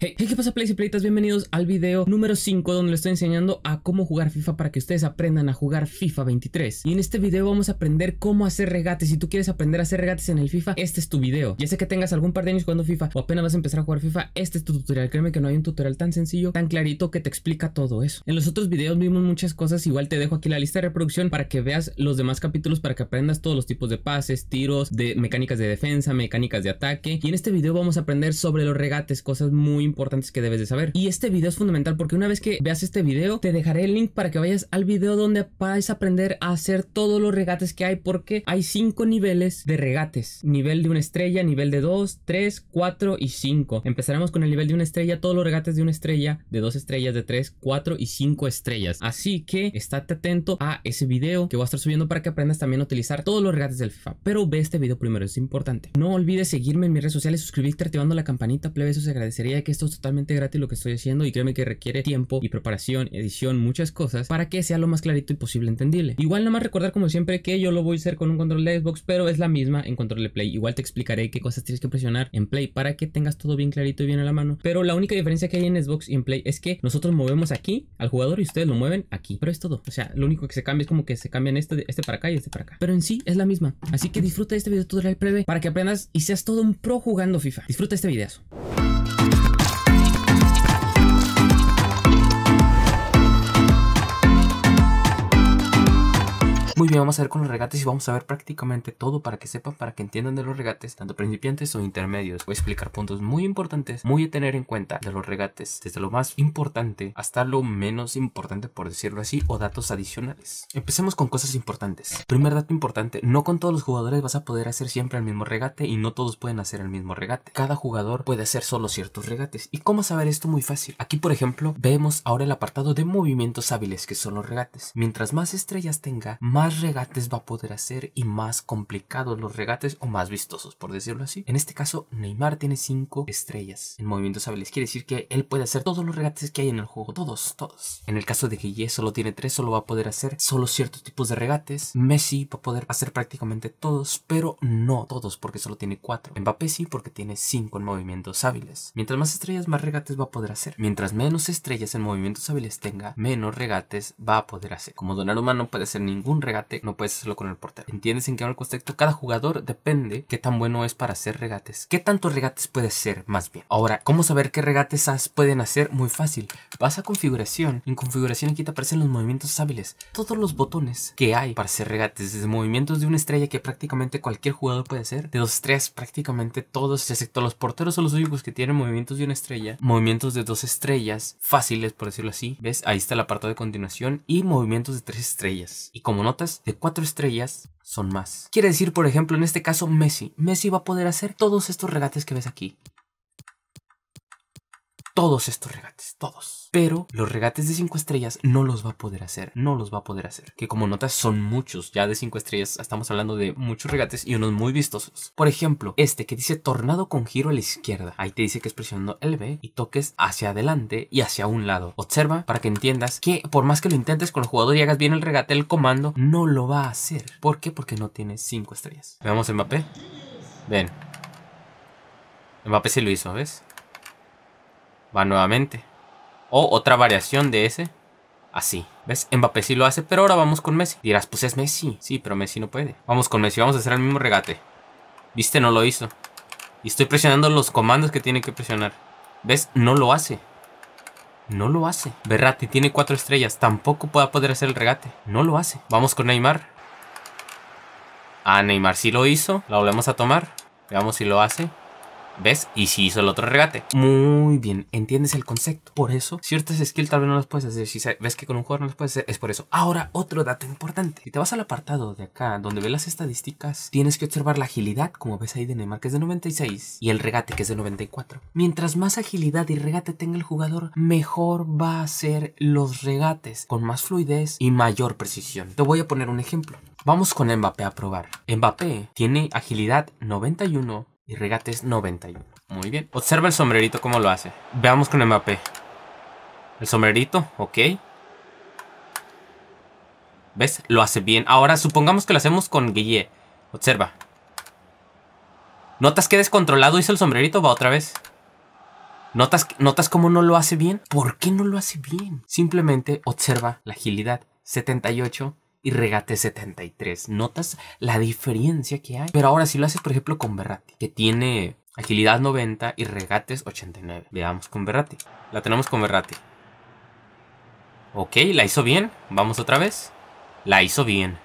Hey, hey, ¿qué pasa Plays y Bienvenidos al video número 5 donde les estoy enseñando a cómo jugar FIFA para que ustedes aprendan a jugar FIFA 23. Y en este video vamos a aprender cómo hacer regates. Si tú quieres aprender a hacer regates en el FIFA, este es tu video. Ya sé que tengas algún par de años jugando FIFA o apenas vas a empezar a jugar FIFA, este es tu tutorial. Créeme que no hay un tutorial tan sencillo, tan clarito que te explica todo eso. En los otros videos vimos muchas cosas, igual te dejo aquí la lista de reproducción para que veas los demás capítulos para que aprendas todos los tipos de pases, tiros, de mecánicas de defensa, mecánicas de ataque. Y en este video vamos a aprender sobre los regates, cosas muy muy importantes que debes de saber. Y este video es fundamental porque una vez que veas este video, te dejaré el link para que vayas al video donde vas a aprender a hacer todos los regates que hay porque hay cinco niveles de regates. Nivel de una estrella, nivel de dos, tres, cuatro, y cinco. Empezaremos con el nivel de una estrella, todos los regates de una estrella, de dos estrellas, de tres, cuatro, y cinco estrellas. Así que estate atento a ese video que voy a estar subiendo para que aprendas también a utilizar todos los regates del FIFA. Pero ve este video primero, es importante. No olvides seguirme en mis redes sociales, suscribirte activando la campanita, plebe, eso se agradecería que esto es totalmente gratis lo que estoy haciendo y créeme que requiere tiempo y preparación, edición, muchas cosas para que sea lo más clarito y posible entendible. Igual nada más recordar como siempre que yo lo voy a hacer con un control de Xbox, pero es la misma en control de Play. Igual te explicaré qué cosas tienes que presionar en Play para que tengas todo bien clarito y bien a la mano. Pero la única diferencia que hay en Xbox y en Play es que nosotros movemos aquí al jugador y ustedes lo mueven aquí. Pero es todo. O sea, lo único que se cambia es como que se cambian este, este para acá y este para acá. Pero en sí es la misma. Así que disfruta este video tutorial breve para que aprendas y seas todo un pro jugando FIFA. Disfruta este videazo. Muy bien, vamos a ver con los regates y vamos a ver prácticamente todo para que sepan, para que entiendan de los regates, tanto principiantes o intermedios. Voy a explicar puntos muy importantes, muy a tener en cuenta de los regates, desde lo más importante hasta lo menos importante, por decirlo así, o datos adicionales. Empecemos con cosas importantes. Primer dato importante, no con todos los jugadores vas a poder hacer siempre el mismo regate y no todos pueden hacer el mismo regate. Cada jugador puede hacer solo ciertos regates. ¿Y cómo saber esto? Muy fácil. Aquí, por ejemplo, vemos ahora el apartado de movimientos hábiles, que son los regates. Mientras más estrellas tenga, más más regates va a poder hacer y más complicados los regates o más vistosos, por decirlo así. En este caso, Neymar tiene 5 estrellas en movimientos hábiles. Quiere decir que él puede hacer todos los regates que hay en el juego, todos, todos. En el caso de Guille solo tiene 3, solo va a poder hacer solo ciertos tipos de regates. Messi va a poder hacer prácticamente todos, pero no todos porque solo tiene 4. Mbappé sí porque tiene 5 en movimientos hábiles. Mientras más estrellas, más regates va a poder hacer. Mientras menos estrellas en movimientos hábiles tenga, menos regates va a poder hacer. Como donar humano puede hacer ningún regate no puedes hacerlo con el portero. ¿Entiendes en qué va el contexto Cada jugador depende qué tan bueno es para hacer regates. ¿Qué tantos regates puede ser más bien? Ahora, ¿cómo saber qué regates pueden hacer? Muy fácil. Vas a configuración. En configuración aquí te aparecen los movimientos hábiles. Todos los botones que hay para hacer regates. Desde movimientos de una estrella que prácticamente cualquier jugador puede hacer. De dos estrellas prácticamente todos, excepto los porteros son los únicos que tienen movimientos de una estrella. Movimientos de dos estrellas fáciles, por decirlo así. ¿Ves? Ahí está el apartado de continuación. Y movimientos de tres estrellas. Y como notas, de cuatro estrellas son más. Quiere decir, por ejemplo, en este caso Messi. Messi va a poder hacer todos estos regates que ves aquí todos estos regates, todos. Pero los regates de 5 estrellas no los va a poder hacer, no los va a poder hacer. Que como notas son muchos, ya de 5 estrellas estamos hablando de muchos regates y unos muy vistosos. Por ejemplo, este que dice tornado con giro a la izquierda. Ahí te dice que es presionando B y toques hacia adelante y hacia un lado. Observa para que entiendas que por más que lo intentes con el jugador y hagas bien el regate, el comando no lo va a hacer. ¿Por qué? Porque no tiene 5 estrellas. Veamos Mbappé Ven. Mbappé sí lo hizo, ¿ves? Va nuevamente. O otra variación de ese. Así. ¿Ves? Mbappé sí lo hace, pero ahora vamos con Messi. Dirás, pues es Messi. Sí, pero Messi no puede. Vamos con Messi, vamos a hacer el mismo regate. ¿Viste? No lo hizo. Y estoy presionando los comandos que tiene que presionar. ¿Ves? No lo hace. No lo hace. Berratti tiene cuatro estrellas. Tampoco puede poder hacer el regate. No lo hace. Vamos con Neymar. a ah, Neymar sí lo hizo. La volvemos a tomar. Veamos si lo hace. ¿Ves? Y si hizo el otro regate. Muy bien, entiendes el concepto. Por eso, ciertas skills tal vez no las puedes hacer. Si ves que con un jugador no las puedes hacer, es por eso. Ahora, otro dato importante. Si te vas al apartado de acá, donde ves las estadísticas, tienes que observar la agilidad, como ves ahí de Neymar, que es de 96, y el regate, que es de 94. Mientras más agilidad y regate tenga el jugador, mejor va a ser los regates, con más fluidez y mayor precisión. Te voy a poner un ejemplo. Vamos con Mbappé a probar. Mbappé tiene agilidad 91, y regates 91. Muy bien. Observa el sombrerito cómo lo hace. Veamos con Mbappé. El sombrerito, ok. ¿Ves? Lo hace bien. Ahora supongamos que lo hacemos con Guille. Observa. ¿Notas que descontrolado hizo el sombrerito? Va otra vez. ¿Notas, ¿Notas cómo no lo hace bien? ¿Por qué no lo hace bien? Simplemente observa la agilidad. 78 y regate 73. ¿Notas la diferencia que hay? Pero ahora si lo haces, por ejemplo, con Berratti, que tiene agilidad 90 y regates 89. Veamos con Berratti. La tenemos con Berratti. Ok, la hizo bien. Vamos otra vez. La hizo bien.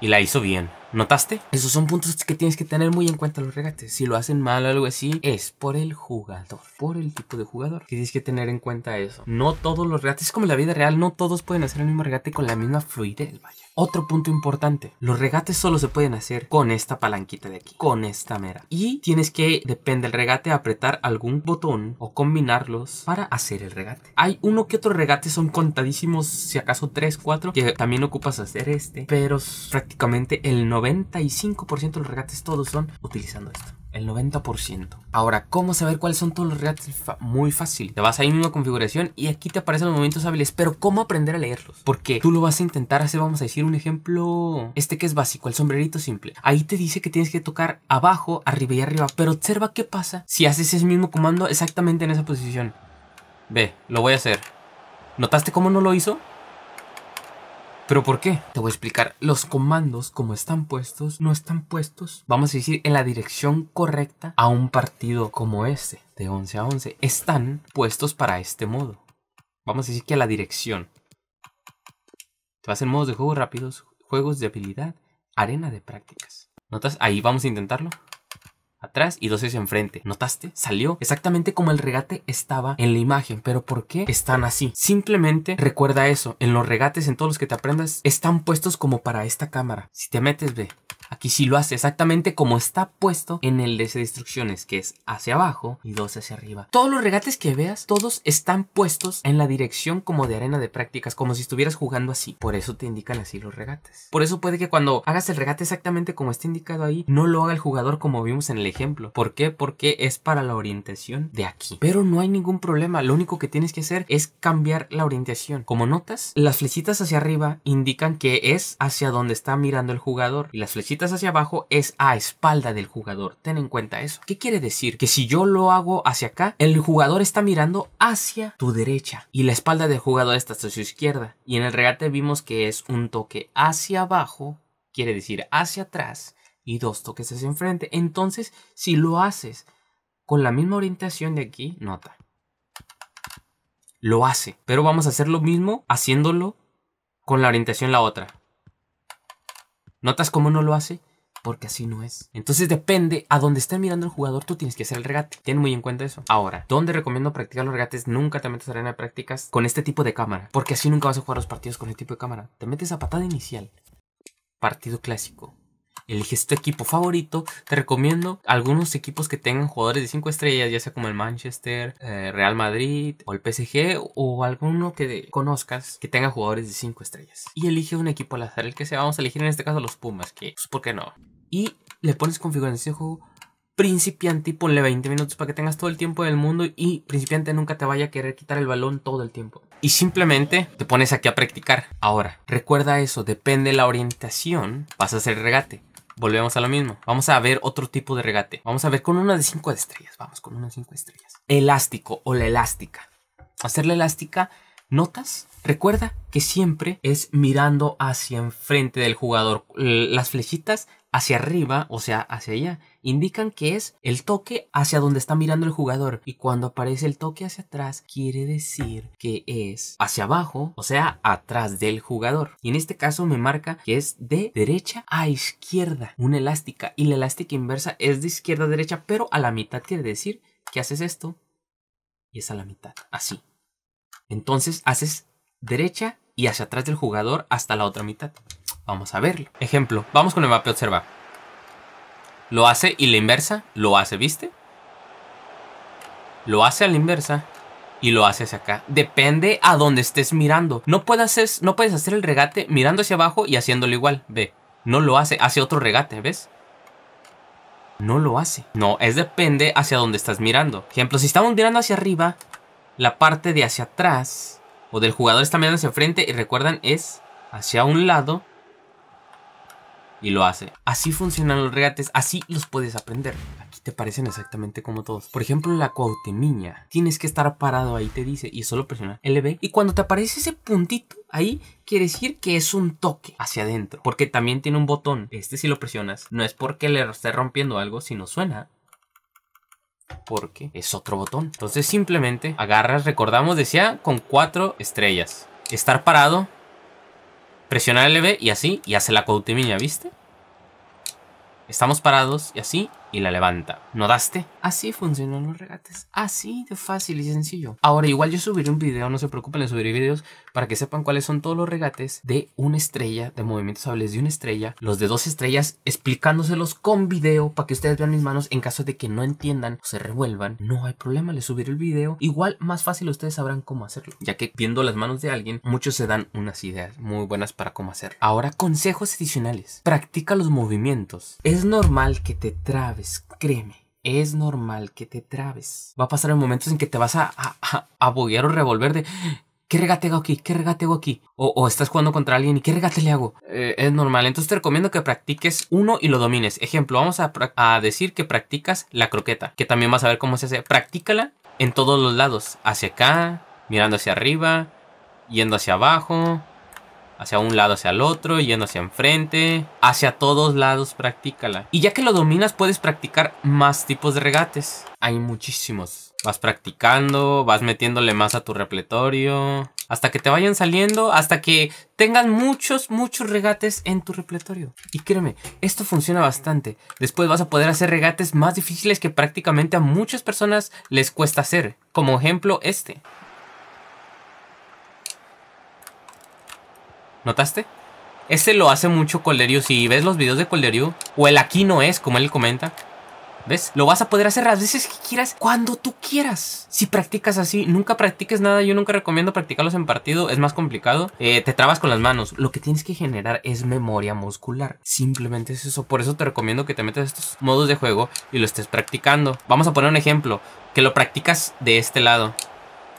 Y la hizo bien. ¿Notaste? Esos son puntos que tienes que tener muy en cuenta los regates. Si lo hacen mal o algo así, es por el jugador, por el tipo de jugador. Tienes que tener en cuenta eso. No todos los regates, como la vida real, no todos pueden hacer el mismo regate con la misma fluidez, vaya. Otro punto importante, los regates solo se pueden hacer con esta palanquita de aquí, con esta mera. Y tienes que, depende del regate, apretar algún botón o combinarlos para hacer el regate. Hay uno que otro regate, son contadísimos, si acaso 3, 4, que también ocupas hacer este, pero prácticamente el 90 95% de los regates todos son utilizando esto. El 90%. Ahora, ¿cómo saber cuáles son todos los regates? Muy fácil. Te vas a ir una configuración y aquí te aparecen los movimientos hábiles. Pero ¿cómo aprender a leerlos? Porque tú lo vas a intentar hacer, vamos a decir, un ejemplo, este que es básico, el sombrerito simple. Ahí te dice que tienes que tocar abajo, arriba y arriba. Pero observa qué pasa si haces ese mismo comando exactamente en esa posición. Ve, lo voy a hacer. ¿Notaste cómo no lo hizo? ¿Pero por qué? Te voy a explicar. Los comandos, como están puestos, no están puestos, vamos a decir, en la dirección correcta a un partido como este, de 11 a 11. Están puestos para este modo. Vamos a decir que a la dirección. Te vas en modos de juego rápidos, juegos de habilidad, arena de prácticas. ¿Notas? Ahí vamos a intentarlo atrás y dos hacia enfrente. ¿Notaste? Salió exactamente como el regate estaba en la imagen. Pero ¿por qué están así? Simplemente recuerda eso. En los regates, en todos los que te aprendas, están puestos como para esta cámara. Si te metes, ve. Aquí sí lo hace exactamente como está puesto en el de instrucciones, que es hacia abajo y dos hacia arriba. Todos los regates que veas, todos están puestos en la dirección como de arena de prácticas, como si estuvieras jugando así. Por eso te indican así los regates. Por eso puede que cuando hagas el regate exactamente como está indicado ahí, no lo haga el jugador como vimos en el ejemplo. ¿Por qué? Porque es para la orientación de aquí. Pero no hay ningún problema. Lo único que tienes que hacer es cambiar la orientación. Como notas, las flechitas hacia arriba indican que es hacia donde está mirando el jugador. Y las flechitas hacia abajo es a espalda del jugador. Ten en cuenta eso. ¿Qué quiere decir? Que si yo lo hago hacia acá, el jugador está mirando hacia tu derecha. Y la espalda del jugador está hacia su izquierda. Y en el regate vimos que es un toque hacia abajo. Quiere decir hacia atrás y dos toques hacia enfrente. Entonces, si lo haces con la misma orientación de aquí, nota. Lo hace, pero vamos a hacer lo mismo haciéndolo con la orientación la otra. ¿Notas cómo no lo hace? porque así no es. Entonces depende a dónde esté mirando el jugador, tú tienes que hacer el regate. Ten muy en cuenta eso. Ahora, ¿dónde recomiendo practicar los regates? Nunca te metes a arena de prácticas con este tipo de cámara, porque así nunca vas a jugar los partidos con este tipo de cámara. Te metes a patada inicial. Partido clásico eliges este tu equipo favorito. Te recomiendo algunos equipos que tengan jugadores de 5 estrellas, ya sea como el Manchester, eh, Real Madrid o el PSG o alguno que conozcas que tenga jugadores de 5 estrellas. Y elige un equipo al azar, el que sea. Vamos a elegir en este caso los Pumas, que pues, ¿por qué no? Y le pones configuración de juego principiante y ponle 20 minutos para que tengas todo el tiempo del mundo y principiante nunca te vaya a querer quitar el balón todo el tiempo. Y simplemente te pones aquí a practicar. Ahora, recuerda eso, depende de la orientación, vas a hacer regate volvemos a lo mismo. Vamos a ver otro tipo de regate. Vamos a ver con una de 5 estrellas. Vamos con una de 5 estrellas. Elástico o la elástica. Hacer la elástica, notas. Recuerda que siempre es mirando hacia enfrente del jugador. Las flechitas hacia arriba, o sea, hacia allá, indican que es el toque hacia donde está mirando el jugador. Y cuando aparece el toque hacia atrás, quiere decir que es hacia abajo, o sea, atrás del jugador. Y en este caso me marca que es de derecha a izquierda, una elástica. Y la elástica inversa es de izquierda a derecha, pero a la mitad quiere decir que haces esto y es a la mitad, así. Entonces haces derecha y hacia atrás del jugador hasta la otra mitad. Vamos a verlo. Ejemplo, vamos con el mapa. observa. Lo hace y la inversa, lo hace, ¿viste? Lo hace a la inversa y lo hace hacia acá. Depende a dónde estés mirando. No puedes hacer, el regate mirando hacia abajo y haciéndolo igual. Ve, no lo hace, hace otro regate, ¿ves? No lo hace. No, es depende hacia dónde estás mirando. Ejemplo, si estamos mirando hacia arriba, la parte de hacia atrás o del jugador está mirando hacia frente y recuerdan es hacia un lado y lo hace. Así funcionan los regates, así los puedes aprender. Aquí te parecen exactamente como todos. Por ejemplo, la cuautemiña. Tienes que estar parado ahí, te dice, y solo presiona LB. Y cuando te aparece ese puntito ahí, quiere decir que es un toque hacia adentro. Porque también tiene un botón. Este si lo presionas, no es porque le esté rompiendo algo, sino suena porque es otro botón. Entonces simplemente agarras, recordamos, decía, con cuatro estrellas. Estar parado, Presionar LB y así, y hace la coutimilla, ¿viste? Estamos parados y así, y la levanta. ¿No daste? Así funcionan los regates. Así de fácil y sencillo. Ahora, igual yo subiré un video, no se preocupen, les subiré videos para que sepan cuáles son todos los regates de una estrella, de movimientos sables de una estrella, los de dos estrellas, explicándoselos con video para que ustedes vean mis manos en caso de que no entiendan o se revuelvan. No hay problema, les subiré el video. Igual más fácil ustedes sabrán cómo hacerlo, ya que viendo las manos de alguien, muchos se dan unas ideas muy buenas para cómo hacer. Ahora, consejos adicionales. Practica los movimientos. Es normal que te trabes créeme. Es normal que te trabes. Va a pasar en momentos en que te vas a, a, a, o revolver de ¿Qué regate hago aquí? ¿Qué regate hago aquí? O, estás jugando contra alguien y ¿qué regate le hago? Eh, es normal. Entonces te recomiendo que practiques uno y lo domines. Ejemplo, vamos a, a, decir que practicas la croqueta, que también vas a ver cómo se hace. Practícala en todos los lados. Hacia acá, mirando hacia arriba, yendo hacia abajo, hacia un lado, hacia el otro, yendo hacia enfrente, hacia todos lados, practícala. Y ya que lo dominas, puedes practicar más tipos de regates. Hay muchísimos. Vas practicando, vas metiéndole más a tu repletorio, hasta que te vayan saliendo, hasta que tengan muchos, muchos regates en tu repletorio. Y créeme, esto funciona bastante. Después vas a poder hacer regates más difíciles que prácticamente a muchas personas les cuesta hacer, como ejemplo este. ¿Notaste? Este lo hace mucho Colerio. Si ves los videos de Colderio o el aquí no es, como él comenta. ¿Ves? Lo vas a poder hacer las veces que quieras, cuando tú quieras. Si practicas así, nunca practiques nada. Yo nunca recomiendo practicarlos en partido, es más complicado. Eh, te trabas con las manos. Lo que tienes que generar es memoria muscular. Simplemente es eso. Por eso te recomiendo que te metas estos modos de juego y lo estés practicando. Vamos a poner un ejemplo, que lo practicas de este lado.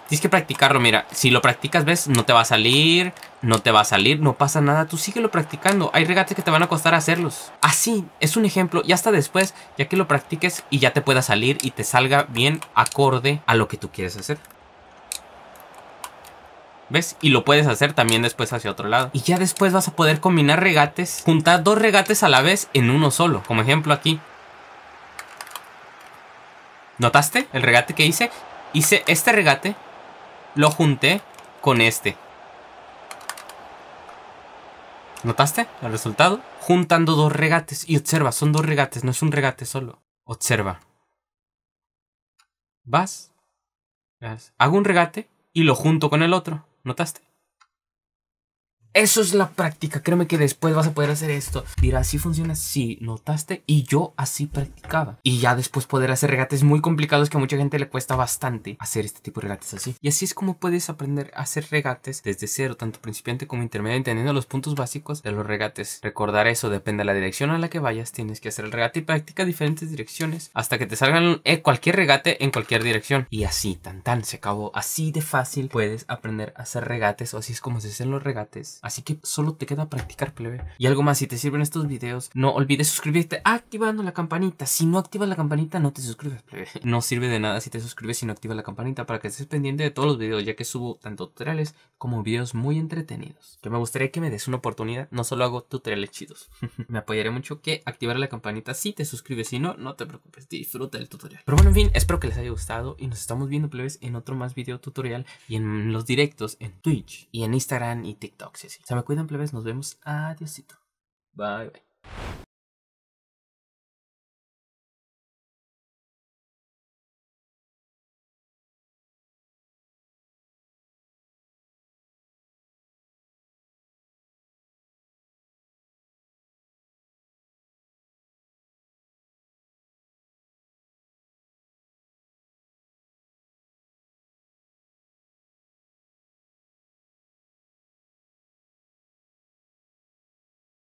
Tienes que practicarlo, mira. Si lo practicas, ves, no te va a salir, no te va a salir, no pasa nada. Tú síguelo practicando. Hay regates que te van a costar hacerlos. Así, ah, es un ejemplo. Y hasta después, ya que lo practiques y ya te pueda salir y te salga bien acorde a lo que tú quieres hacer. ¿Ves? Y lo puedes hacer también después hacia otro lado. Y ya después vas a poder combinar regates, juntar dos regates a la vez en uno solo. Como ejemplo aquí. ¿Notaste el regate que hice? Hice este regate lo junté con este. ¿Notaste el resultado? Juntando dos regates. Y observa, son dos regates, no es un regate solo. Observa. Vas. Hago un regate y lo junto con el otro. ¿Notaste? Eso es la práctica. Créeme que después vas a poder hacer esto. Dirá así funciona, sí, notaste. Y yo así practicaba. Y ya después poder hacer regates muy complicados que a mucha gente le cuesta bastante hacer este tipo de regates así. Y así es como puedes aprender a hacer regates desde cero, tanto principiante como intermedio, entendiendo los puntos básicos de los regates. Recordar eso, depende de la dirección a la que vayas, tienes que hacer el regate y practica diferentes direcciones hasta que te salgan eh, cualquier regate en cualquier dirección. Y así, tan tan, se acabó. Así de fácil puedes aprender a hacer regates o así es como se hacen los regates Así que solo te queda practicar, plebe. Y algo más, si te sirven estos videos, no olvides suscribirte activando la campanita. Si no activas la campanita, no te suscribes, plebe. No sirve de nada si te suscribes y no activas la campanita para que estés pendiente de todos los videos, ya que subo tanto tutoriales como videos muy entretenidos. Que me gustaría que me des una oportunidad, no solo hago tutoriales chidos. me apoyaré mucho que activar la campanita si te suscribes, si no, no te preocupes, disfruta del tutorial. Pero bueno, en fin, espero que les haya gustado y nos estamos viendo, plebes, en otro más video tutorial y en los directos en Twitch y en Instagram y TikTok. Se me cuidan plebes, nos vemos. Adiósito. Bye, bye.